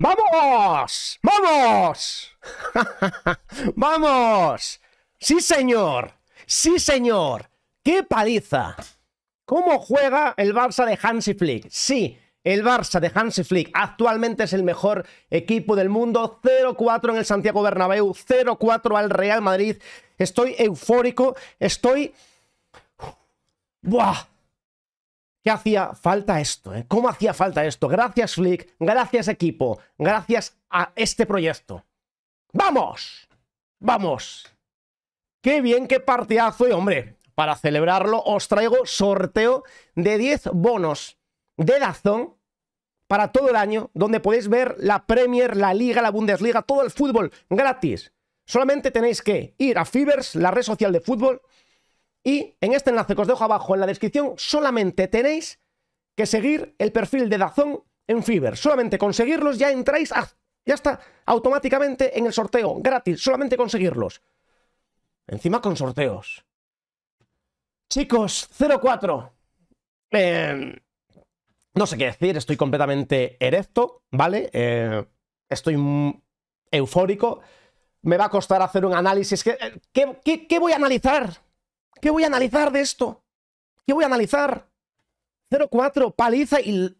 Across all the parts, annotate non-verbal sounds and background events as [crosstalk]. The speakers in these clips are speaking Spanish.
¡Vamos! ¡Vamos! [laughs] ¡Vamos! ¡Sí, señor! ¡Sí, señor! ¡Qué paliza! ¿Cómo juega el Barça de Hansi Flick? Sí, el Barça de Hansi Flick actualmente es el mejor equipo del mundo. 0-4 en el Santiago Bernabéu, 0-4 al Real Madrid. Estoy eufórico, estoy... ¡Buah! hacía falta esto, ¿eh? ¿Cómo hacía falta esto? Gracias Flick, gracias equipo, gracias a este proyecto. ¡Vamos! ¡Vamos! ¡Qué bien, qué partidazo! Y hombre, para celebrarlo os traigo sorteo de 10 bonos de Dazón para todo el año, donde podéis ver la Premier, la Liga, la Bundesliga, todo el fútbol gratis. Solamente tenéis que ir a Fibers, la red social de fútbol, y en este enlace que os dejo abajo en la descripción, solamente tenéis que seguir el perfil de Dazón en Fiverr. Solamente conseguirlos ya entráis, ya está, automáticamente en el sorteo, gratis, solamente conseguirlos. Encima con sorteos. Chicos, 04. 4 em, no sé qué decir, estoy completamente erecto, ¿vale? Em, estoy eufórico. Me va a costar hacer un análisis. Eh, qué voy a analizar? ¿Qué voy a analizar de esto? ¿Qué voy a analizar? 0-4, paliza y...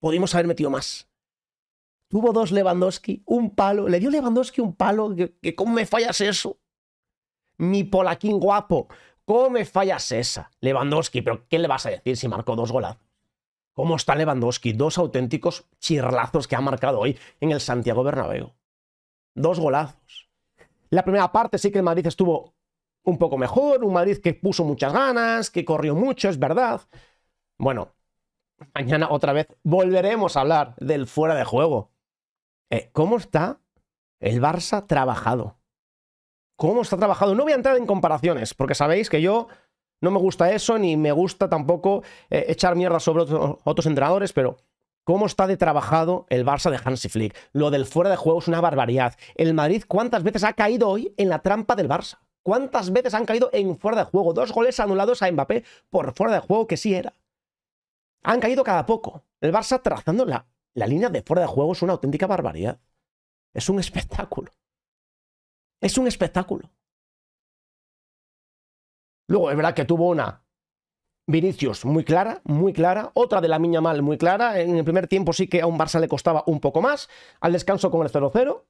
Podríamos haber metido más. Tuvo dos Lewandowski, un palo. Le dio Lewandowski un palo. ¿Que, cómo me fallas eso? Mi polaquín guapo. ¿Cómo me fallas esa? Lewandowski, pero ¿qué le vas a decir si marcó dos golazos? ¿Cómo está Lewandowski? Dos auténticos chirlazos que ha marcado hoy en el Santiago Bernabéu. Dos golazos. La primera parte sí que el Madrid estuvo un poco mejor, un Madrid que puso muchas ganas, que corrió mucho, es verdad. Bueno, mañana otra vez volveremos a hablar del fuera de juego. Eh, ¿Cómo está el Barça trabajado? ¿Cómo está trabajado? No voy a entrar en comparaciones, porque sabéis que yo no me gusta eso, ni me gusta tampoco eh, echar mierda sobre otros entrenadores, pero cómo está de trabajado el Barça de Hansi Flick. Lo del fuera de juego es una barbaridad. El Madrid, ¿cuántas veces ha caído hoy en la trampa del Barça? ¿Cuántas veces han caído en fuera de juego? Dos goles anulados a Mbappé por fuera de juego que sí era. Han caído cada poco. El Barça trazando la, la línea de fuera de juego es una auténtica barbaridad. Es un espectáculo. Es un espectáculo. Luego, es verdad que tuvo una Vinicius muy clara, muy clara. Otra de la Miña Mal muy clara. En el primer tiempo sí que a un Barça le costaba un poco más. Al descanso con el 0-0.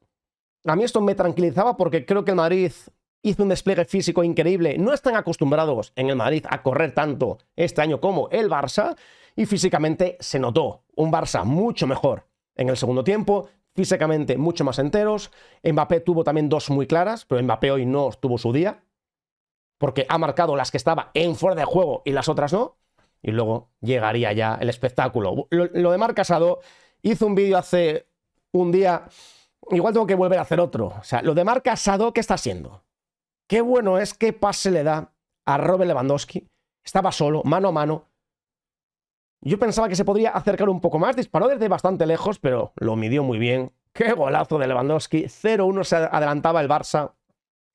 A mí esto me tranquilizaba porque creo que el Madrid hizo un despliegue físico increíble. No están acostumbrados en el Madrid a correr tanto este año como el Barça y físicamente se notó un Barça mucho mejor en el segundo tiempo, físicamente mucho más enteros. Mbappé tuvo también dos muy claras, pero Mbappé hoy no tuvo su día porque ha marcado las que estaba en fuera de juego y las otras no. Y luego llegaría ya el espectáculo. Lo, de marca Casado hizo un vídeo hace un día. Igual tengo que volver a hacer otro. O sea, lo de marca Casado, ¿qué está haciendo? Qué bueno es que pase le da a Robert Lewandowski. Estaba solo, mano a mano. Yo pensaba que se podría acercar un poco más. Disparó desde bastante lejos, pero lo midió muy bien. Qué golazo de Lewandowski. 0-1 se adelantaba el Barça.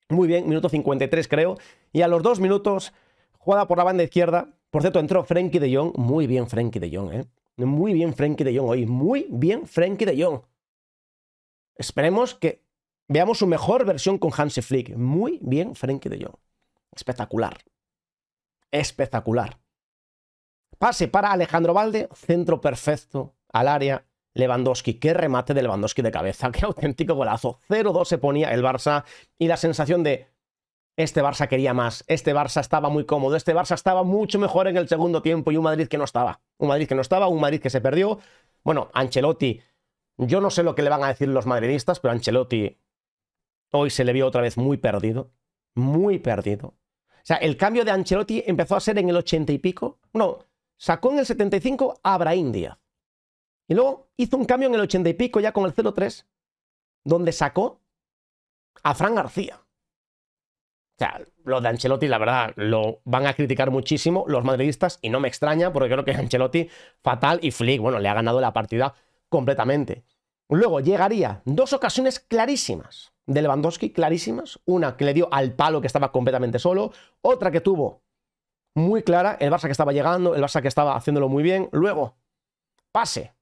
Muy bien, minuto 53 creo. Y a los dos minutos, jugada por la banda izquierda. Por cierto, entró Frenkie de Jong. Muy bien Frenkie de Jong, ¿eh? Muy bien Frenkie de Jong hoy. Muy bien Frenkie de Jong. Esperemos que Veamos su mejor versión con Hansi Flick. Muy bien, Frenkie de Jong. Espectacular. Espectacular. Pase para Alejandro Valde, centro perfecto al área. Lewandowski, qué remate de Lewandowski de cabeza, [laughs] qué auténtico golazo. 0-2 se ponía el Barça y la sensación de este Barça quería más, este Barça estaba muy cómodo, este Barça estaba mucho mejor en el segundo tiempo y un Madrid que no estaba. Un Madrid que no estaba, un Madrid que se perdió. Bueno, Ancelotti, yo no sé lo que le van a decir los madridistas, pero Ancelotti Hoy se le vio otra vez muy perdido, muy perdido. O sea, el cambio de Ancelotti empezó a ser en el 80 y pico. No, sacó en el 75 a Abraham Díaz. Y luego hizo un cambio en el 80 y pico ya con el 0-3 donde sacó a Fran García. O sea, los de Ancelotti, la verdad, lo van a criticar muchísimo los madridistas y no me extraña porque creo que Ancelotti fatal y Flick, bueno, le ha ganado la partida completamente. Luego llegaría dos ocasiones clarísimas de Lewandowski, clarísimas. Una que le dio al palo que estaba completamente solo. Otra que tuvo muy clara, el Barça que estaba llegando, el Barça que estaba haciéndolo muy bien. Luego, pase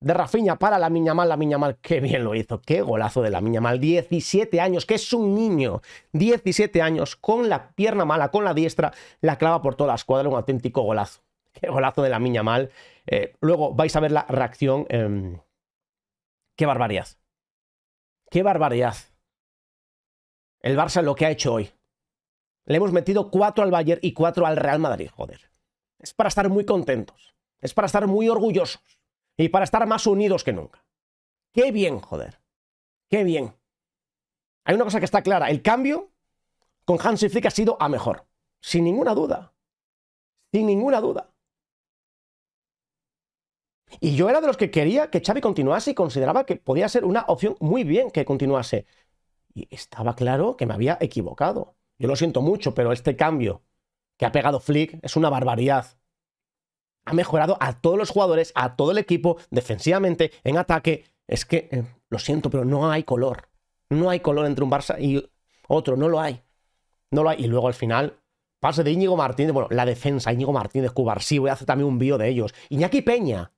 de Rafinha para la Miña Mal, la Miña Mal, qué bien lo hizo, qué golazo de la Miña Mal, 17 años, que es un niño, 17 años, con la pierna mala, con la diestra, la clava por toda la escuadra, un auténtico golazo, qué golazo de la Miña Mal. Eh, luego vais a ver la reacción, em, qué barbaridad, qué barbaridad, el Barça lo que ha hecho hoy. Le hemos metido cuatro al Bayern y cuatro al Real Madrid, joder. Es para estar muy contentos. Es para estar muy orgullosos. Y para estar más unidos que nunca. Qué bien, joder. Qué bien. Hay una cosa que está clara. El cambio con Hansi Flick ha sido a mejor. Sin ninguna duda. Sin ninguna duda. Y yo era de los que quería que Xavi continuase y consideraba que podía ser una opción muy bien que continuase. Y estaba claro que me había equivocado. Yo lo siento mucho, pero este cambio que ha pegado Flick es una barbaridad. Ha mejorado a todos los jugadores, a todo el equipo, defensivamente, en ataque. Es que, eh, lo siento, pero no hay color. No hay color entre un Barça y otro, no lo hay. No lo hay. Y luego al final, pase de Íñigo Martínez, bueno, la defensa, Íñigo Martínez, Cubarsí, sí, voy a hacer también un vídeo de ellos. Iñaki Peña,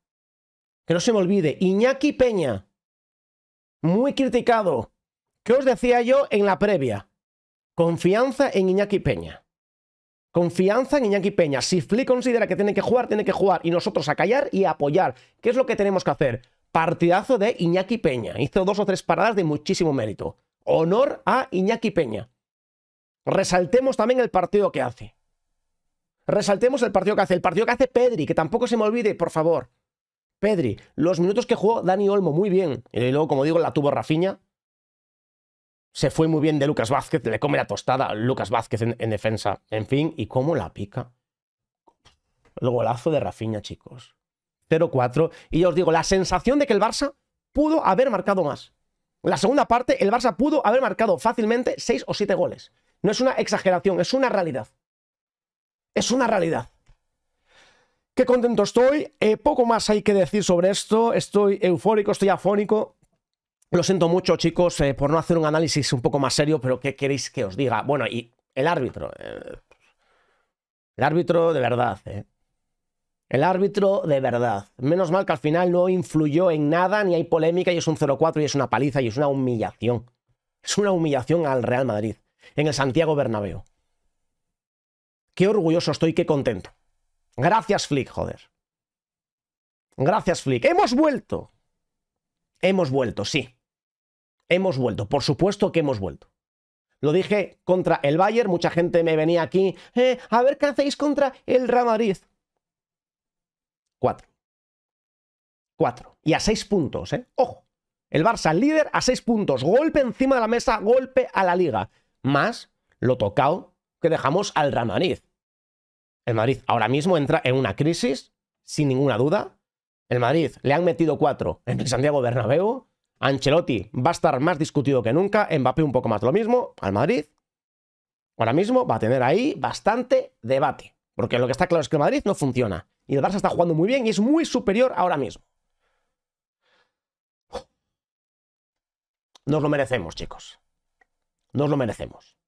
que no se me olvide, Iñaki Peña, muy criticado, ¿Qué os decía yo en la previa? Confianza en Iñaki Peña. Confianza en Iñaki Peña. Si Flick considera que tiene que jugar, tiene que jugar. Y nosotros a callar y a apoyar. ¿Qué es lo que tenemos que hacer? Partidazo de Iñaki Peña. Hizo dos o tres paradas de muchísimo mérito. Honor a Iñaki Peña. Resaltemos también el partido que hace. Resaltemos el partido que hace. El partido que hace Pedri, que tampoco se me olvide, por favor. Pedri, los minutos que jugó Dani Olmo, muy bien. Y luego, como digo, la tuvo Rafiña, se fue muy bien de Lucas Vázquez, le come la tostada a Lucas Vázquez en, defensa. En fin, ¿y cómo la pica? El golazo de Rafinha, chicos. 0-4. Y ya os digo, la sensación de que el Barça pudo haber marcado más. La segunda parte, el Barça pudo haber marcado fácilmente 6 o 7 goles. No es una exageración, es una realidad. Es una realidad. Qué contento estoy. Eh, poco más hay que decir sobre esto. Estoy eufórico, estoy afónico. Lo siento mucho, chicos, eh, por no hacer un análisis un poco más serio, pero ¿qué queréis que os diga? Bueno, y el árbitro. Eh, el árbitro de verdad, ¿eh? El árbitro de verdad. Menos mal que al final no influyó en nada, ni hay polémica, y es un 0-4, y es una paliza, y es una humillación. Es una humillación al Real Madrid, en el Santiago Bernabéu. Qué orgulloso estoy, qué contento. Gracias, Flick, joder. Gracias, Flick. Hemos vuelto. Hemos vuelto, sí. Hemos vuelto, por supuesto que hemos vuelto. Lo dije contra el Bayern, mucha gente me venía aquí, eh, a ver qué hacéis contra el Real Cuatro. Cuatro. Y a seis puntos, ¿eh? Ojo. El Barça líder a seis puntos. Golpe encima de la mesa, golpe a la liga. Más lo tocado que dejamos al Real El Madrid ahora mismo entra en una crisis, sin ninguna duda. El Madrid le han metido cuatro en el Santiago Bernabéu. Ancelotti va a estar más discutido que nunca, Mbappé un poco más lo mismo, al Madrid. Ahora mismo va a tener ahí bastante debate, porque lo que está claro es que el Madrid no funciona. Y el Barça está jugando muy bien y es muy superior ahora mismo. Nos lo merecemos, chicos. Nos lo merecemos.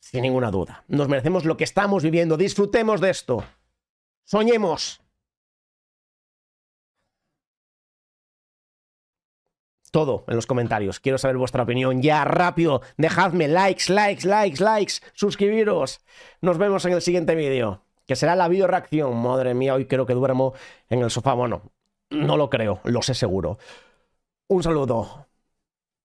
Sin ninguna duda. Nos merecemos lo que estamos viviendo. Disfrutemos de esto. Soñemos. todo en los comentarios. Quiero saber vuestra opinión ya, rápido. Dejadme likes, likes, likes, likes. Suscribiros. Nos vemos en el siguiente vídeo, que será la video reacción. Madre mía, hoy creo que duermo en el sofá. Bueno, no lo creo, lo sé seguro. Un saludo.